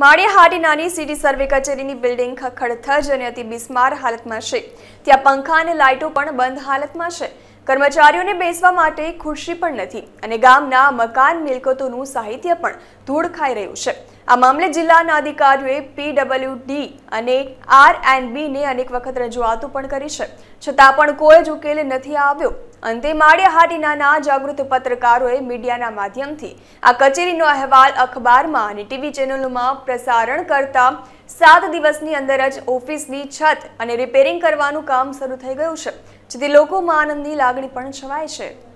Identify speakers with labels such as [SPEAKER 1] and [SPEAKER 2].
[SPEAKER 1] નાની city survey કચેરીની building ખખડધજ અને અતિ બિસ્માર હાલતમાં છે ત્યાં પંખા અને લાઇટો પણ બંધ હાલતમાં છે કર્મચારીઓને બેસવા માટે ખુરશી પણ નથી અને ગામના મકાન મિલકતોનું સાહિત્ય પણ ધૂળ ખાઈ રહ્યું છે આ મામલે જિલ્લાના અધિકારીઓએ પીડબલ્યુ ડી અને આર એન્ડ બીને અનેક વખત રજૂઆતો પણ કરી છે છતાં પણ કોઈ જ ઉકેલ નથી આવ્યો અંતે માળિયાહાટીના જાગૃત પત્રકારોએ મીડિયાના માધ્યમથી આ કચેરીનો અહેવાલ અખબારમાં અને ટીવી ચેનલોમાં પ્રસારણ કરતા સાત દિવસની અંદર જ ઓફિસની છત અને રિપેરિંગ કરવાનું કામ શરૂ થઈ ગયું છે જેથી લોકોમાં આનંદની લાગણી પણ છવાય છે